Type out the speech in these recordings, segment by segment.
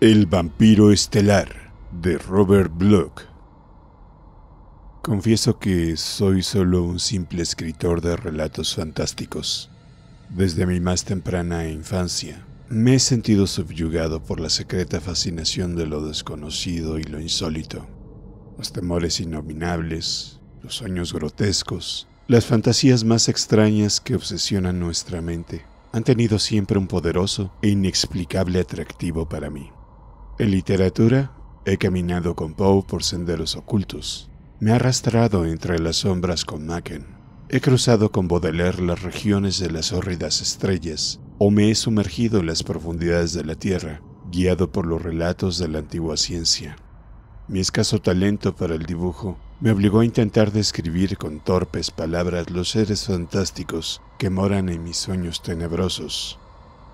El vampiro estelar de Robert Bloch. Confieso que soy solo un simple escritor de relatos fantásticos. Desde mi más temprana infancia, me he sentido subyugado por la secreta fascinación de lo desconocido y lo insólito. Los temores innominables, los sueños grotescos, las fantasías más extrañas que obsesionan nuestra mente han tenido siempre un poderoso e inexplicable atractivo para mí. En literatura, he caminado con Poe por senderos ocultos. Me he arrastrado entre las sombras con Macken. He cruzado con Baudelaire las regiones de las hórridas estrellas, o me he sumergido en las profundidades de la Tierra, guiado por los relatos de la antigua ciencia. Mi escaso talento para el dibujo me obligó a intentar describir con torpes palabras los seres fantásticos que moran en mis sueños tenebrosos.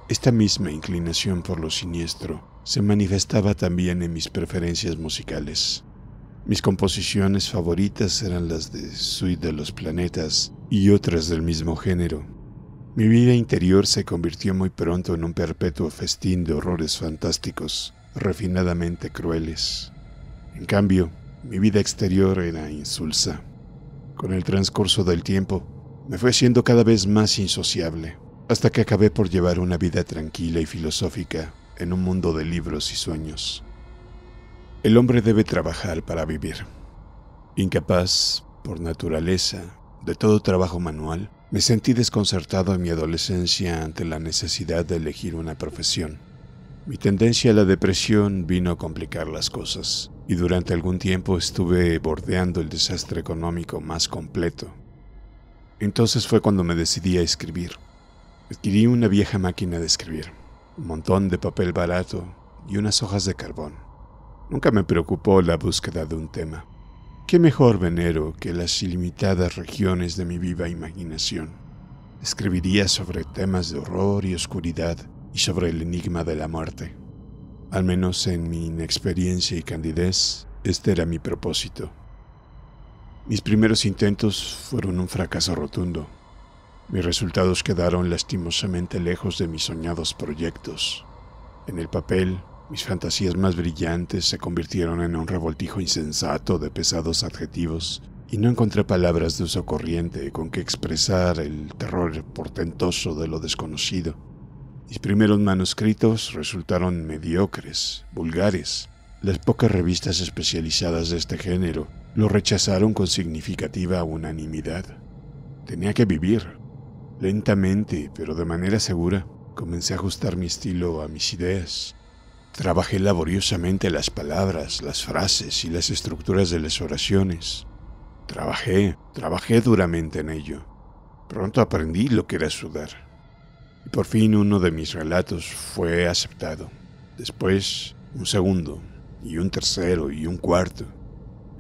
Esta misma inclinación por lo siniestro se manifestaba también en mis preferencias musicales. Mis composiciones favoritas eran las de Suite de los Planetas y otras del mismo género. Mi vida interior se convirtió muy pronto en un perpetuo festín de horrores fantásticos, refinadamente crueles. En cambio, mi vida exterior era insulsa. Con el transcurso del tiempo, me fue siendo cada vez más insociable, hasta que acabé por llevar una vida tranquila y filosófica, en un mundo de libros y sueños. El hombre debe trabajar para vivir. Incapaz, por naturaleza, de todo trabajo manual, me sentí desconcertado en mi adolescencia ante la necesidad de elegir una profesión. Mi tendencia a la depresión vino a complicar las cosas, y durante algún tiempo estuve bordeando el desastre económico más completo. Entonces fue cuando me decidí a escribir. Adquirí una vieja máquina de escribir, un montón de papel barato y unas hojas de carbón. Nunca me preocupó la búsqueda de un tema. ¿Qué mejor venero que las ilimitadas regiones de mi viva imaginación? Escribiría sobre temas de horror y oscuridad y sobre el enigma de la muerte. Al menos en mi inexperiencia y candidez, este era mi propósito. Mis primeros intentos fueron un fracaso rotundo. Mis resultados quedaron lastimosamente lejos de mis soñados proyectos. En el papel, mis fantasías más brillantes se convirtieron en un revoltijo insensato de pesados adjetivos, y no encontré palabras de uso corriente con que expresar el terror portentoso de lo desconocido. Mis primeros manuscritos resultaron mediocres, vulgares. Las pocas revistas especializadas de este género lo rechazaron con significativa unanimidad. Tenía que vivir, Lentamente, pero de manera segura, comencé a ajustar mi estilo a mis ideas. Trabajé laboriosamente las palabras, las frases y las estructuras de las oraciones. Trabajé, trabajé duramente en ello. Pronto aprendí lo que era sudar. Y por fin uno de mis relatos fue aceptado. Después, un segundo, y un tercero, y un cuarto.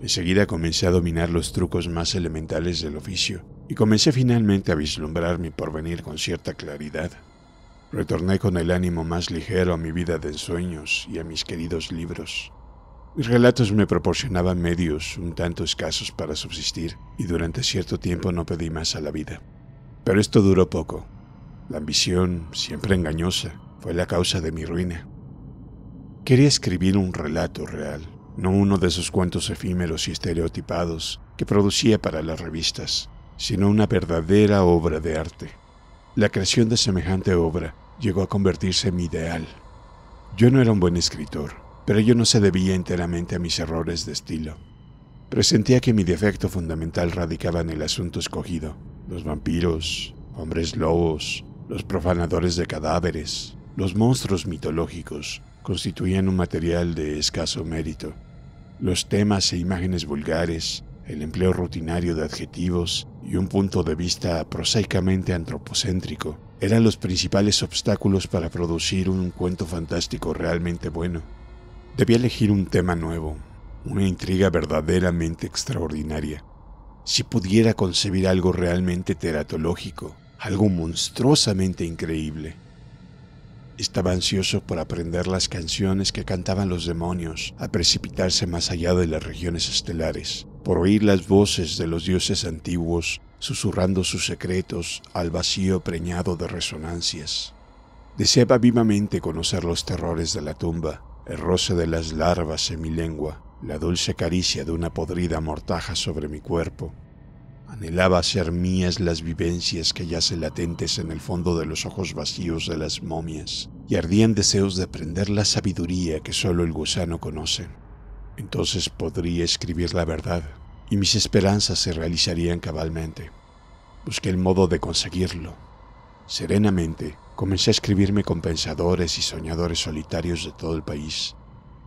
Enseguida comencé a dominar los trucos más elementales del oficio y comencé finalmente a vislumbrar mi porvenir con cierta claridad. Retorné con el ánimo más ligero a mi vida de ensueños y a mis queridos libros. Mis relatos me proporcionaban medios un tanto escasos para subsistir y durante cierto tiempo no pedí más a la vida. Pero esto duró poco. La ambición, siempre engañosa, fue la causa de mi ruina. Quería escribir un relato real, no uno de esos cuentos efímeros y estereotipados que producía para las revistas, sino una verdadera obra de arte. La creación de semejante obra llegó a convertirse en mi ideal. Yo no era un buen escritor, pero ello no se debía enteramente a mis errores de estilo. Presentía que mi defecto fundamental radicaba en el asunto escogido. Los vampiros, hombres lobos, los profanadores de cadáveres, los monstruos mitológicos constituían un material de escaso mérito. Los temas e imágenes vulgares, el empleo rutinario de adjetivos y un punto de vista prosaicamente antropocéntrico eran los principales obstáculos para producir un cuento fantástico realmente bueno. Debía elegir un tema nuevo, una intriga verdaderamente extraordinaria. Si pudiera concebir algo realmente teratológico, algo monstruosamente increíble. Estaba ansioso por aprender las canciones que cantaban los demonios a precipitarse más allá de las regiones estelares, por oír las voces de los dioses antiguos susurrando sus secretos al vacío preñado de resonancias. Deseaba vivamente conocer los terrores de la tumba, el roce de las larvas en mi lengua, la dulce caricia de una podrida mortaja sobre mi cuerpo. Anhelaba ser mías las vivencias que yacen latentes en el fondo de los ojos vacíos de las momias, y ardían deseos de aprender la sabiduría que solo el gusano conoce. Entonces podría escribir la verdad y mis esperanzas se realizarían cabalmente. Busqué el modo de conseguirlo. Serenamente, comencé a escribirme con pensadores y soñadores solitarios de todo el país.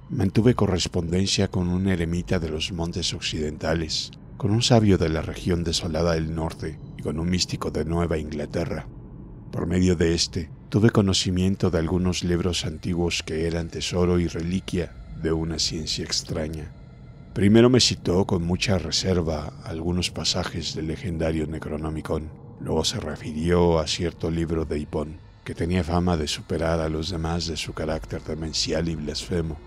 Mantuve correspondencia con un eremita de los montes occidentales, con un sabio de la región desolada del norte y con un místico de Nueva Inglaterra. Por medio de este, tuve conocimiento de algunos libros antiguos que eran tesoro y reliquia de una ciencia extraña. Primero me citó con mucha reserva algunos pasajes del legendario Necronomicon, luego se refirió a cierto libro de Hipón, que tenía fama de superar a los demás de su carácter demencial y blasfemo.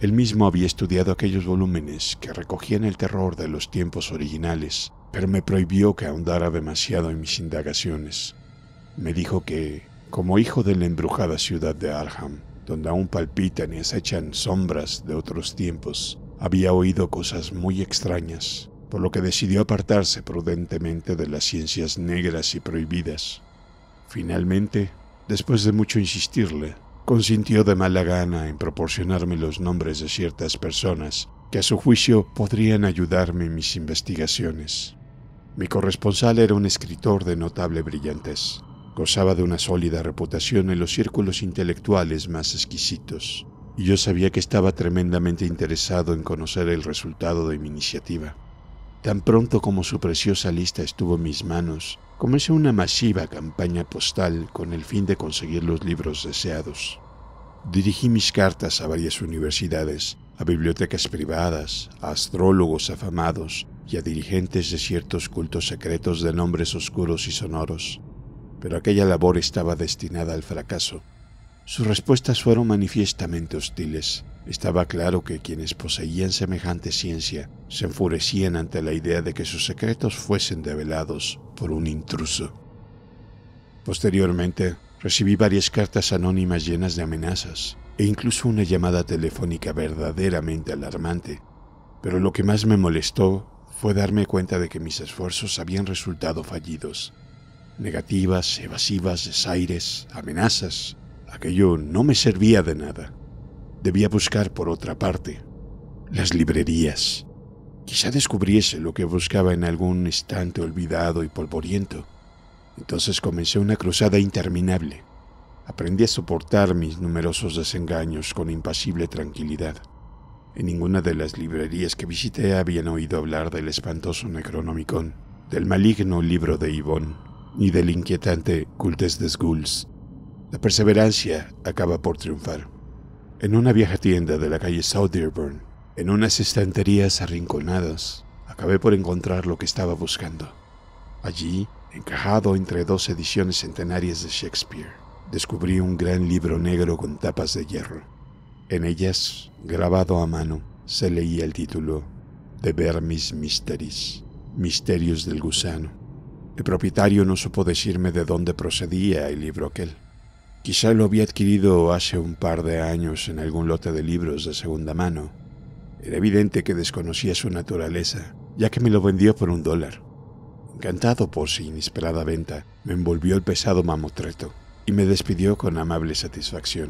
Él mismo había estudiado aquellos volúmenes que recogían el terror de los tiempos originales, pero me prohibió que ahondara demasiado en mis indagaciones. Me dijo que, como hijo de la embrujada ciudad de Arham, donde aún palpitan y acechan sombras de otros tiempos, había oído cosas muy extrañas, por lo que decidió apartarse prudentemente de las ciencias negras y prohibidas. Finalmente, después de mucho insistirle, consintió de mala gana en proporcionarme los nombres de ciertas personas que a su juicio podrían ayudarme en mis investigaciones. Mi corresponsal era un escritor de notable brillantez, Gozaba de una sólida reputación en los círculos intelectuales más exquisitos, y yo sabía que estaba tremendamente interesado en conocer el resultado de mi iniciativa. Tan pronto como su preciosa lista estuvo en mis manos, comencé una masiva campaña postal con el fin de conseguir los libros deseados. Dirigí mis cartas a varias universidades, a bibliotecas privadas, a astrólogos afamados y a dirigentes de ciertos cultos secretos de nombres oscuros y sonoros, pero aquella labor estaba destinada al fracaso. Sus respuestas fueron manifiestamente hostiles. Estaba claro que quienes poseían semejante ciencia se enfurecían ante la idea de que sus secretos fuesen develados por un intruso. Posteriormente, recibí varias cartas anónimas llenas de amenazas e incluso una llamada telefónica verdaderamente alarmante. Pero lo que más me molestó fue darme cuenta de que mis esfuerzos habían resultado fallidos negativas, evasivas, desaires, amenazas. Aquello no me servía de nada. Debía buscar por otra parte. Las librerías. Quizá descubriese lo que buscaba en algún instante olvidado y polvoriento. Entonces comencé una cruzada interminable. Aprendí a soportar mis numerosos desengaños con impasible tranquilidad. En ninguna de las librerías que visité habían oído hablar del espantoso Necronomicon, del maligno libro de Ivón ni del inquietante Cultes de Ghouls. La perseverancia acaba por triunfar. En una vieja tienda de la calle South Dearborn, en unas estanterías arrinconadas, acabé por encontrar lo que estaba buscando. Allí, encajado entre dos ediciones centenarias de Shakespeare, descubrí un gran libro negro con tapas de hierro. En ellas, grabado a mano, se leía el título The Vermis Mysteries, Misterios del Gusano, el propietario no supo decirme de dónde procedía el libro aquel. Quizá lo había adquirido hace un par de años en algún lote de libros de segunda mano. Era evidente que desconocía su naturaleza, ya que me lo vendió por un dólar. Encantado por su inesperada venta, me envolvió el pesado mamotreto y me despidió con amable satisfacción.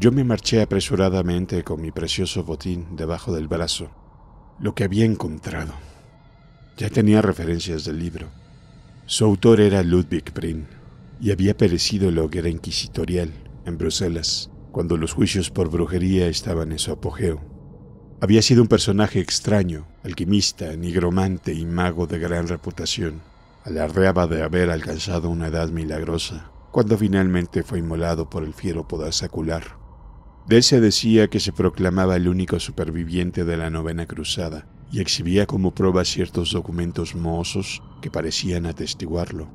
Yo me marché apresuradamente con mi precioso botín debajo del brazo, lo que había encontrado ya tenía referencias del libro. Su autor era Ludwig Prin y había perecido en la hoguera inquisitorial en Bruselas cuando los juicios por brujería estaban en su apogeo. Había sido un personaje extraño, alquimista, nigromante y mago de gran reputación. Alardeaba de haber alcanzado una edad milagrosa cuando finalmente fue inmolado por el fiero poder secular. De él se decía que se proclamaba el único superviviente de la novena cruzada y exhibía como prueba ciertos documentos mohosos que parecían atestiguarlo.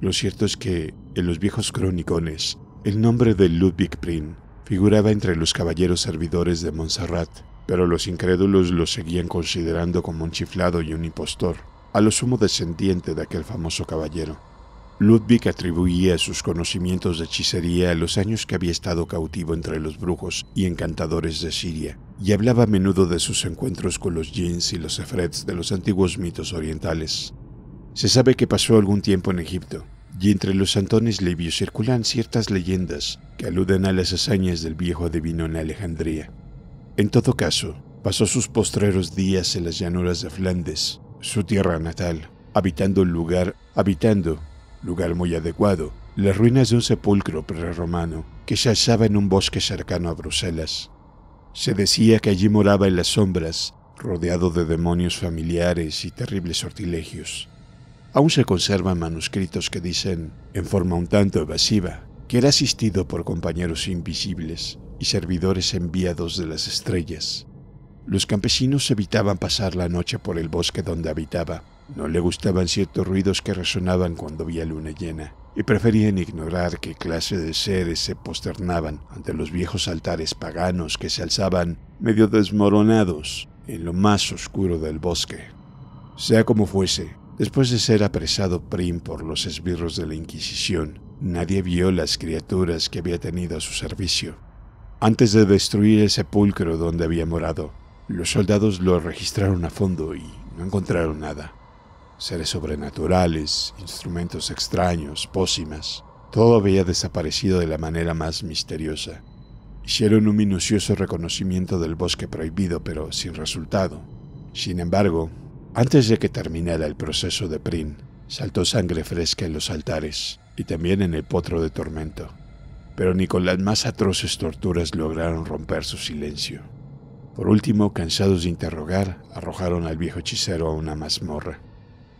Lo cierto es que, en los viejos cronicones, el nombre de Ludwig Prin figuraba entre los caballeros servidores de Montserrat, pero los incrédulos lo seguían considerando como un chiflado y un impostor, a lo sumo descendiente de aquel famoso caballero. Ludwig atribuía sus conocimientos de hechicería a los años que había estado cautivo entre los brujos y encantadores de Siria, y hablaba a menudo de sus encuentros con los jins y los efrets de los antiguos mitos orientales. Se sabe que pasó algún tiempo en Egipto, y entre los santones libios circulan ciertas leyendas que aluden a las hazañas del viejo adivino en Alejandría. En todo caso, pasó sus postreros días en las llanuras de Flandes, su tierra natal, habitando el lugar, habitando, lugar muy adecuado, las ruinas de un sepulcro prerromano que se alzaba en un bosque cercano a Bruselas. Se decía que allí moraba en las sombras, rodeado de demonios familiares y terribles sortilegios. Aún se conservan manuscritos que dicen, en forma un tanto evasiva, que era asistido por compañeros invisibles y servidores enviados de las estrellas. Los campesinos evitaban pasar la noche por el bosque donde habitaba. No le gustaban ciertos ruidos que resonaban cuando había luna llena y preferían ignorar qué clase de seres se posternaban ante los viejos altares paganos que se alzaban medio desmoronados en lo más oscuro del bosque. Sea como fuese, después de ser apresado Prim por los esbirros de la Inquisición, nadie vio las criaturas que había tenido a su servicio. Antes de destruir el sepulcro donde había morado, los soldados lo registraron a fondo y no encontraron nada seres sobrenaturales, instrumentos extraños, pócimas. Todo había desaparecido de la manera más misteriosa. Hicieron un minucioso reconocimiento del bosque prohibido, pero sin resultado. Sin embargo, antes de que terminara el proceso de Prin, saltó sangre fresca en los altares y también en el potro de tormento. Pero ni con las más atroces torturas lograron romper su silencio. Por último, cansados de interrogar, arrojaron al viejo hechicero a una mazmorra.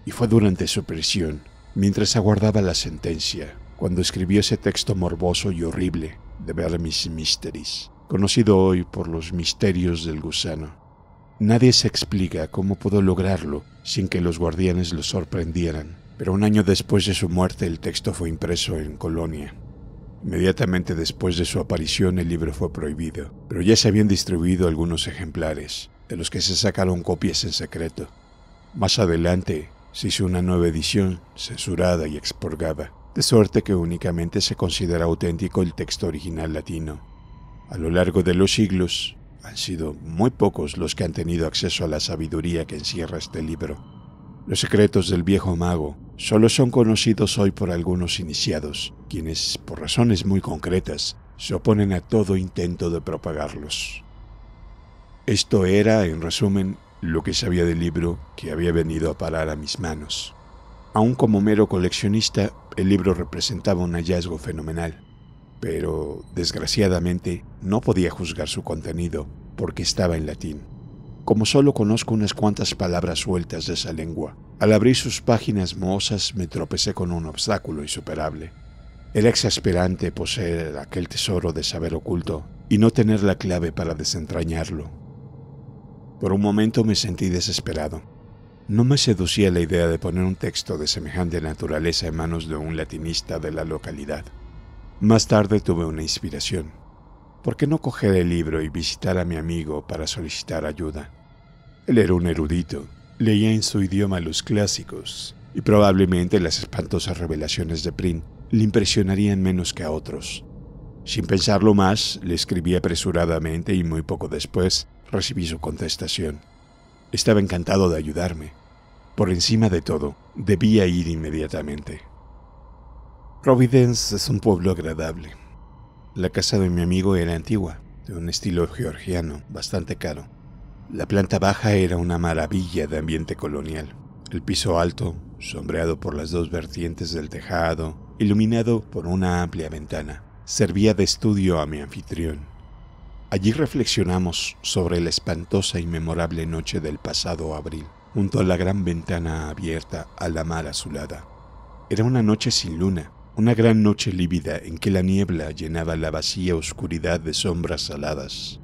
Y fue durante su prisión, mientras aguardaba la sentencia, cuando escribió ese texto morboso y horrible de Vermis Mysteries, conocido hoy por los misterios del gusano. Nadie se explica cómo pudo lograrlo sin que los guardianes lo sorprendieran, pero un año después de su muerte el texto fue impreso en Colonia. Inmediatamente después de su aparición el libro fue prohibido, pero ya se habían distribuido algunos ejemplares, de los que se sacaron copias en secreto. Más adelante, se hizo una nueva edición, censurada y expurgada, de suerte que únicamente se considera auténtico el texto original latino. A lo largo de los siglos, han sido muy pocos los que han tenido acceso a la sabiduría que encierra este libro. Los secretos del viejo mago solo son conocidos hoy por algunos iniciados, quienes, por razones muy concretas, se oponen a todo intento de propagarlos. Esto era, en resumen, lo que sabía del libro que había venido a parar a mis manos. Aún como mero coleccionista, el libro representaba un hallazgo fenomenal, pero desgraciadamente no podía juzgar su contenido porque estaba en latín. Como solo conozco unas cuantas palabras sueltas de esa lengua, al abrir sus páginas mohosas me tropecé con un obstáculo insuperable. Era exasperante poseer aquel tesoro de saber oculto y no tener la clave para desentrañarlo. Por un momento me sentí desesperado. No me seducía la idea de poner un texto de semejante naturaleza en manos de un latinista de la localidad. Más tarde tuve una inspiración. ¿Por qué no coger el libro y visitar a mi amigo para solicitar ayuda? Él era un erudito, leía en su idioma los clásicos, y probablemente las espantosas revelaciones de Print le impresionarían menos que a otros. Sin pensarlo más, le escribí apresuradamente y muy poco después recibí su contestación. Estaba encantado de ayudarme. Por encima de todo, debía ir inmediatamente. Providence es un pueblo agradable. La casa de mi amigo era antigua, de un estilo georgiano, bastante caro. La planta baja era una maravilla de ambiente colonial. El piso alto, sombreado por las dos vertientes del tejado, iluminado por una amplia ventana servía de estudio a mi anfitrión. Allí reflexionamos sobre la espantosa y memorable noche del pasado abril, junto a la gran ventana abierta a la mar azulada. Era una noche sin luna, una gran noche lívida en que la niebla llenaba la vacía oscuridad de sombras saladas.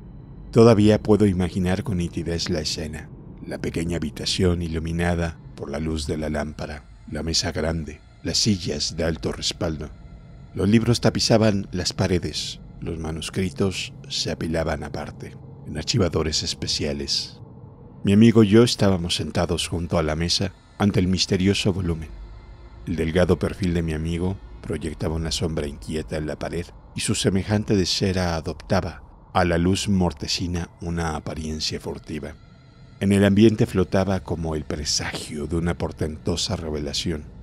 Todavía puedo imaginar con nitidez la escena, la pequeña habitación iluminada por la luz de la lámpara, la mesa grande, las sillas de alto respaldo, los libros tapizaban las paredes, los manuscritos se apilaban aparte, en archivadores especiales. Mi amigo y yo estábamos sentados junto a la mesa ante el misterioso volumen. El delgado perfil de mi amigo proyectaba una sombra inquieta en la pared y su semejante de cera adoptaba, a la luz mortecina, una apariencia furtiva. En el ambiente flotaba como el presagio de una portentosa revelación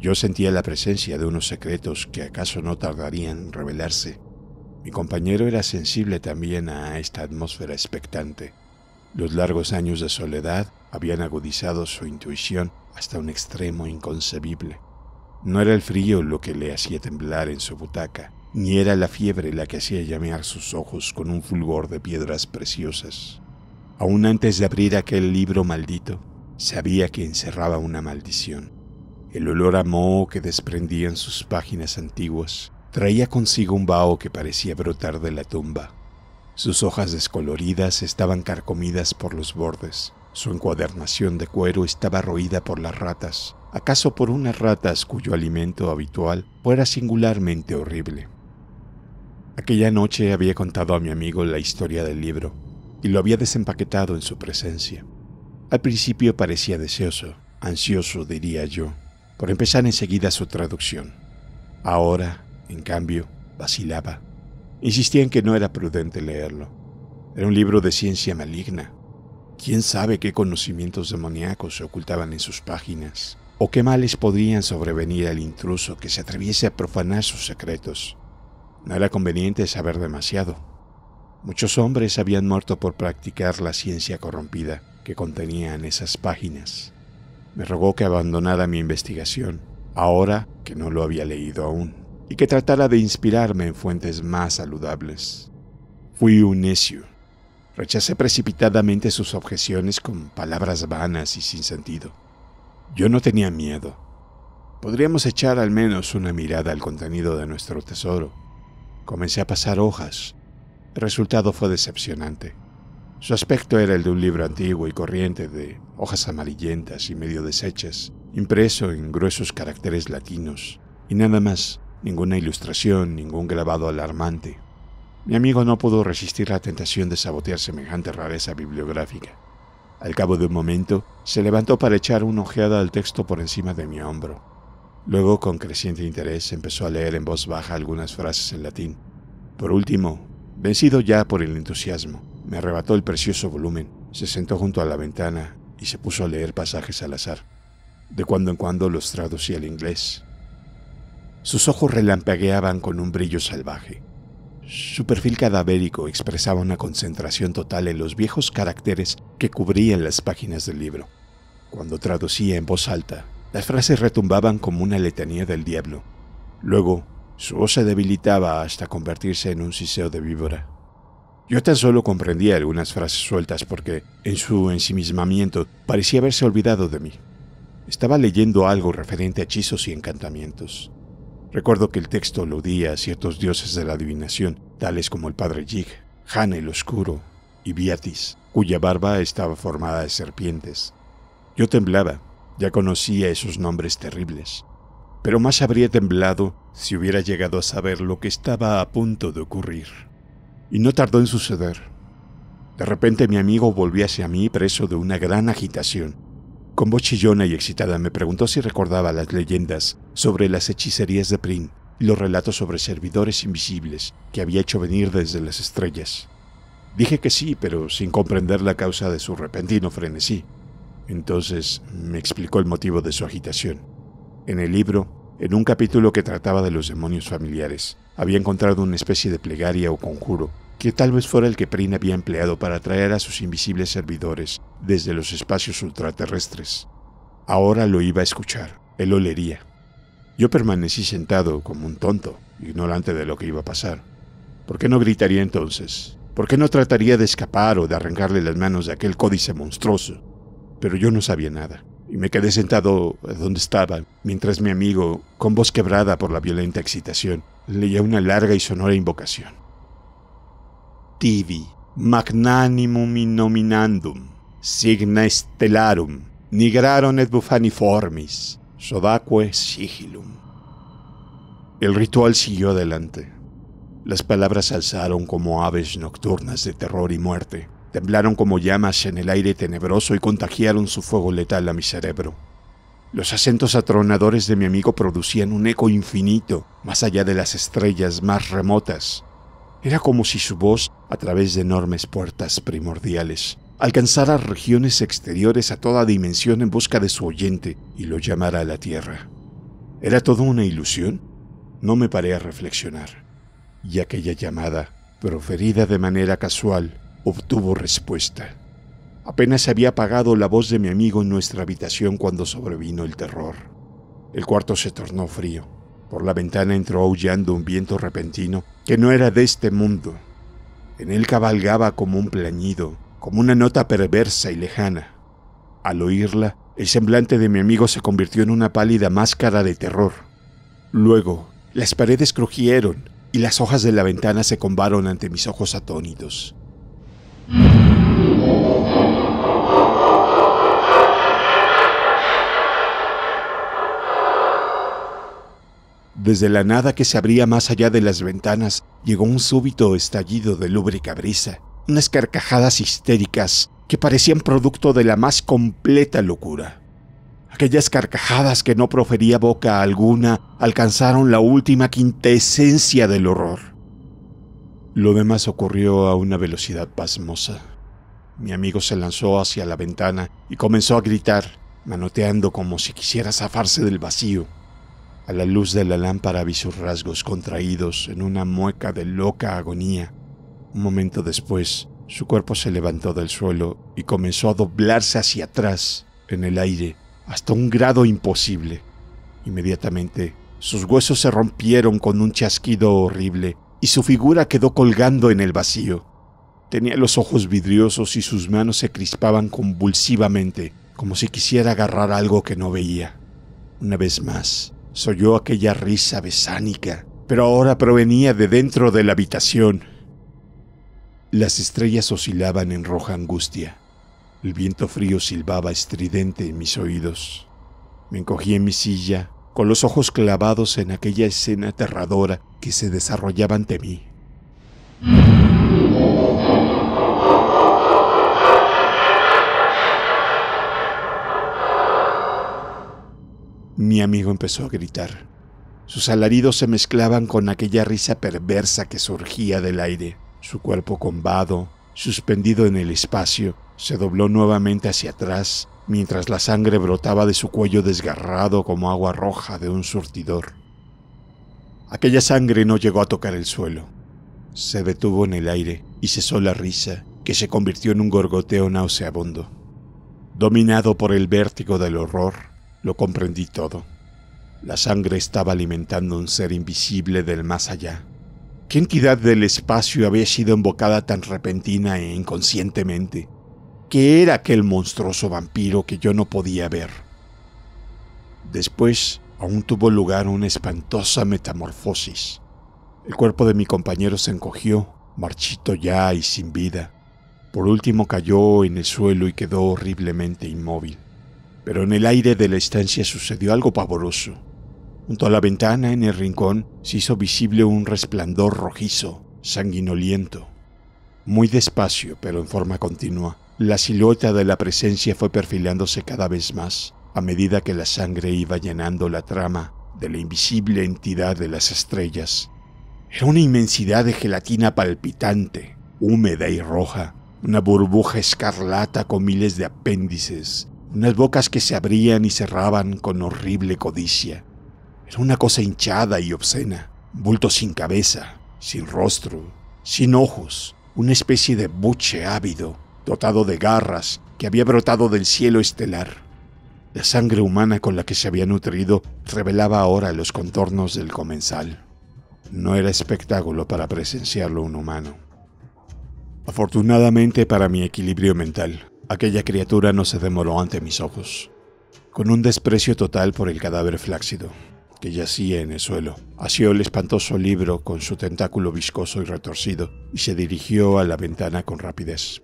yo sentía la presencia de unos secretos que acaso no tardarían en revelarse. Mi compañero era sensible también a esta atmósfera expectante. Los largos años de soledad habían agudizado su intuición hasta un extremo inconcebible. No era el frío lo que le hacía temblar en su butaca, ni era la fiebre la que hacía llamear sus ojos con un fulgor de piedras preciosas. Aún antes de abrir aquel libro maldito, sabía que encerraba una maldición el olor a moho que desprendían sus páginas antiguas traía consigo un vaho que parecía brotar de la tumba. Sus hojas descoloridas estaban carcomidas por los bordes. Su encuadernación de cuero estaba roída por las ratas, acaso por unas ratas cuyo alimento habitual fuera singularmente horrible. Aquella noche había contado a mi amigo la historia del libro y lo había desempaquetado en su presencia. Al principio parecía deseoso, ansioso diría yo, por empezar enseguida su traducción. Ahora, en cambio, vacilaba. Insistía en que no era prudente leerlo. Era un libro de ciencia maligna. ¿Quién sabe qué conocimientos demoníacos se ocultaban en sus páginas? ¿O qué males podrían sobrevenir al intruso que se atreviese a profanar sus secretos? No era conveniente saber demasiado. Muchos hombres habían muerto por practicar la ciencia corrompida que contenían esas páginas. Me rogó que abandonara mi investigación, ahora que no lo había leído aún, y que tratara de inspirarme en fuentes más saludables. Fui un necio. Rechacé precipitadamente sus objeciones con palabras vanas y sin sentido. Yo no tenía miedo. Podríamos echar al menos una mirada al contenido de nuestro tesoro. Comencé a pasar hojas. El resultado fue decepcionante. Su aspecto era el de un libro antiguo y corriente de hojas amarillentas y medio deshechas, impreso en gruesos caracteres latinos, y nada más, ninguna ilustración, ningún grabado alarmante. Mi amigo no pudo resistir la tentación de sabotear semejante rareza bibliográfica. Al cabo de un momento, se levantó para echar una ojeada al texto por encima de mi hombro. Luego, con creciente interés, empezó a leer en voz baja algunas frases en latín. Por último, vencido ya por el entusiasmo, me arrebató el precioso volumen, se sentó junto a la ventana y se puso a leer pasajes al azar. De cuando en cuando los traducía al inglés. Sus ojos relampagueaban con un brillo salvaje. Su perfil cadavérico expresaba una concentración total en los viejos caracteres que cubrían las páginas del libro. Cuando traducía en voz alta, las frases retumbaban como una letanía del diablo. Luego, su voz se debilitaba hasta convertirse en un siseo de víbora. Yo tan solo comprendía algunas frases sueltas porque, en su ensimismamiento, parecía haberse olvidado de mí. Estaba leyendo algo referente a hechizos y encantamientos. Recuerdo que el texto aludía a ciertos dioses de la adivinación, tales como el padre Jig, Han el Oscuro y Beatis, cuya barba estaba formada de serpientes. Yo temblaba, ya conocía esos nombres terribles, pero más habría temblado si hubiera llegado a saber lo que estaba a punto de ocurrir y no tardó en suceder. De repente mi amigo volvió hacia mí preso de una gran agitación. Con voz chillona y excitada me preguntó si recordaba las leyendas sobre las hechicerías de Prin y los relatos sobre servidores invisibles que había hecho venir desde las estrellas. Dije que sí, pero sin comprender la causa de su repentino frenesí. Entonces me explicó el motivo de su agitación. En el libro, en un capítulo que trataba de los demonios familiares, había encontrado una especie de plegaria o conjuro, que tal vez fuera el que Prin había empleado para atraer a sus invisibles servidores desde los espacios ultraterrestres. Ahora lo iba a escuchar, él olería. Yo permanecí sentado como un tonto, ignorante de lo que iba a pasar. ¿Por qué no gritaría entonces? ¿Por qué no trataría de escapar o de arrancarle las manos de aquel códice monstruoso? Pero yo no sabía nada, y me quedé sentado donde estaba, mientras mi amigo, con voz quebrada por la violenta excitación, leía una larga y sonora invocación. Tibi, magnanimum in nominandum, signa stellarum, nigraron et bufaniformis, sodaque sigilum. El ritual siguió adelante. Las palabras alzaron como aves nocturnas de terror y muerte, temblaron como llamas en el aire tenebroso y contagiaron su fuego letal a mi cerebro. Los acentos atronadores de mi amigo producían un eco infinito, más allá de las estrellas más remotas. Era como si su voz, a través de enormes puertas primordiales, alcanzara regiones exteriores a toda dimensión en busca de su oyente y lo llamara a la Tierra. ¿Era todo una ilusión? No me paré a reflexionar. Y aquella llamada, proferida de manera casual, obtuvo respuesta. Apenas había apagado la voz de mi amigo en nuestra habitación cuando sobrevino el terror. El cuarto se tornó frío. Por la ventana entró aullando un viento repentino que no era de este mundo. En él cabalgaba como un plañido, como una nota perversa y lejana. Al oírla, el semblante de mi amigo se convirtió en una pálida máscara de terror. Luego, las paredes crujieron y las hojas de la ventana se combaron ante mis ojos atónitos. Desde la nada que se abría más allá de las ventanas, llegó un súbito estallido de lúbrica brisa, unas carcajadas histéricas que parecían producto de la más completa locura. Aquellas carcajadas que no profería boca alguna alcanzaron la última quintesencia del horror. Lo demás ocurrió a una velocidad pasmosa. Mi amigo se lanzó hacia la ventana y comenzó a gritar, manoteando como si quisiera zafarse del vacío. A la luz de la lámpara vi sus rasgos contraídos en una mueca de loca agonía. Un momento después, su cuerpo se levantó del suelo y comenzó a doblarse hacia atrás, en el aire, hasta un grado imposible. Inmediatamente, sus huesos se rompieron con un chasquido horrible y su figura quedó colgando en el vacío. Tenía los ojos vidriosos y sus manos se crispaban convulsivamente, como si quisiera agarrar algo que no veía. Una vez más, Soyó aquella risa besánica, pero ahora provenía de dentro de la habitación. Las estrellas oscilaban en roja angustia. El viento frío silbaba estridente en mis oídos. Me encogí en mi silla, con los ojos clavados en aquella escena aterradora que se desarrollaba ante mí. Mi amigo empezó a gritar. Sus alaridos se mezclaban con aquella risa perversa que surgía del aire. Su cuerpo combado, suspendido en el espacio, se dobló nuevamente hacia atrás, mientras la sangre brotaba de su cuello desgarrado como agua roja de un surtidor. Aquella sangre no llegó a tocar el suelo. Se detuvo en el aire y cesó la risa, que se convirtió en un gorgoteo nauseabundo. Dominado por el vértigo del horror, lo comprendí todo. La sangre estaba alimentando un ser invisible del más allá. ¿Qué entidad del espacio había sido invocada tan repentina e inconscientemente? ¿Qué era aquel monstruoso vampiro que yo no podía ver? Después, aún tuvo lugar una espantosa metamorfosis. El cuerpo de mi compañero se encogió, marchito ya y sin vida. Por último cayó en el suelo y quedó horriblemente inmóvil. Pero en el aire de la estancia sucedió algo pavoroso. Junto a la ventana, en el rincón, se hizo visible un resplandor rojizo, sanguinoliento. Muy despacio, pero en forma continua, la silueta de la presencia fue perfilándose cada vez más, a medida que la sangre iba llenando la trama de la invisible entidad de las estrellas. Era una inmensidad de gelatina palpitante, húmeda y roja, una burbuja escarlata con miles de apéndices, unas bocas que se abrían y cerraban con horrible codicia. Era una cosa hinchada y obscena, bulto sin cabeza, sin rostro, sin ojos, una especie de buche ávido, dotado de garras, que había brotado del cielo estelar. La sangre humana con la que se había nutrido revelaba ahora los contornos del comensal. No era espectáculo para presenciarlo un humano. Afortunadamente para mi equilibrio mental, Aquella criatura no se demoró ante mis ojos, con un desprecio total por el cadáver flácido que yacía en el suelo. Asió el espantoso libro con su tentáculo viscoso y retorcido y se dirigió a la ventana con rapidez.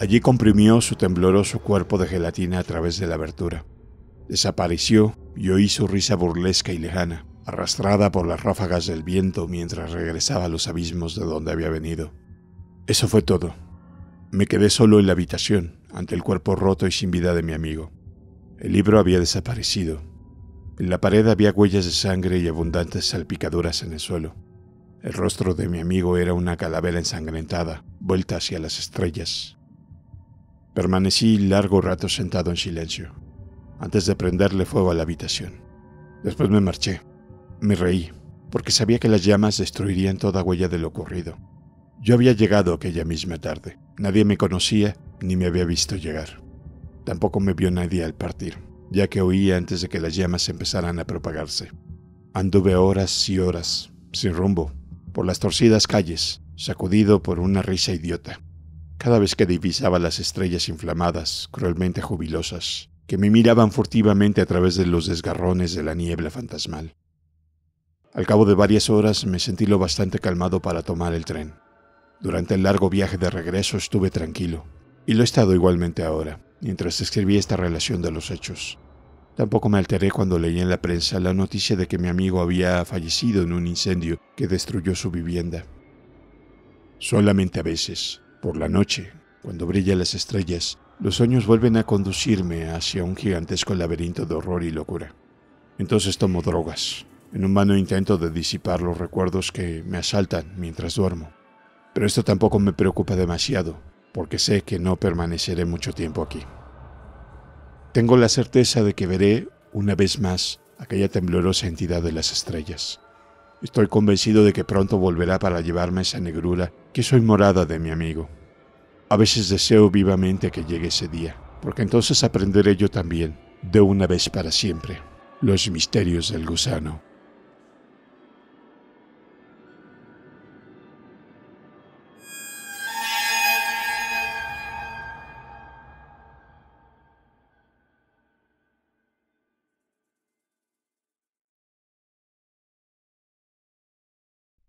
Allí comprimió su tembloroso cuerpo de gelatina a través de la abertura. Desapareció y oí su risa burlesca y lejana, arrastrada por las ráfagas del viento mientras regresaba a los abismos de donde había venido. Eso fue todo. Me quedé solo en la habitación, ante el cuerpo roto y sin vida de mi amigo. El libro había desaparecido. En la pared había huellas de sangre y abundantes salpicaduras en el suelo. El rostro de mi amigo era una calavera ensangrentada, vuelta hacia las estrellas. Permanecí largo rato sentado en silencio, antes de prenderle fuego a la habitación. Después me marché. Me reí, porque sabía que las llamas destruirían toda huella de lo ocurrido. Yo había llegado aquella misma tarde. Nadie me conocía ni me había visto llegar. Tampoco me vio nadie al partir, ya que oía antes de que las llamas empezaran a propagarse. Anduve horas y horas, sin rumbo, por las torcidas calles, sacudido por una risa idiota. Cada vez que divisaba las estrellas inflamadas, cruelmente jubilosas, que me miraban furtivamente a través de los desgarrones de la niebla fantasmal. Al cabo de varias horas me sentí lo bastante calmado para tomar el tren. Durante el largo viaje de regreso estuve tranquilo, y lo he estado igualmente ahora, mientras escribí esta relación de los hechos. Tampoco me alteré cuando leí en la prensa la noticia de que mi amigo había fallecido en un incendio que destruyó su vivienda. Solamente a veces, por la noche, cuando brillan las estrellas, los sueños vuelven a conducirme hacia un gigantesco laberinto de horror y locura. Entonces tomo drogas, en un vano intento de disipar los recuerdos que me asaltan mientras duermo. Pero esto tampoco me preocupa demasiado, porque sé que no permaneceré mucho tiempo aquí. Tengo la certeza de que veré, una vez más, aquella temblorosa entidad de las estrellas. Estoy convencido de que pronto volverá para llevarme esa negrura que soy morada de mi amigo. A veces deseo vivamente que llegue ese día, porque entonces aprenderé yo también, de una vez para siempre, los misterios del gusano.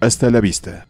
Hasta la vista.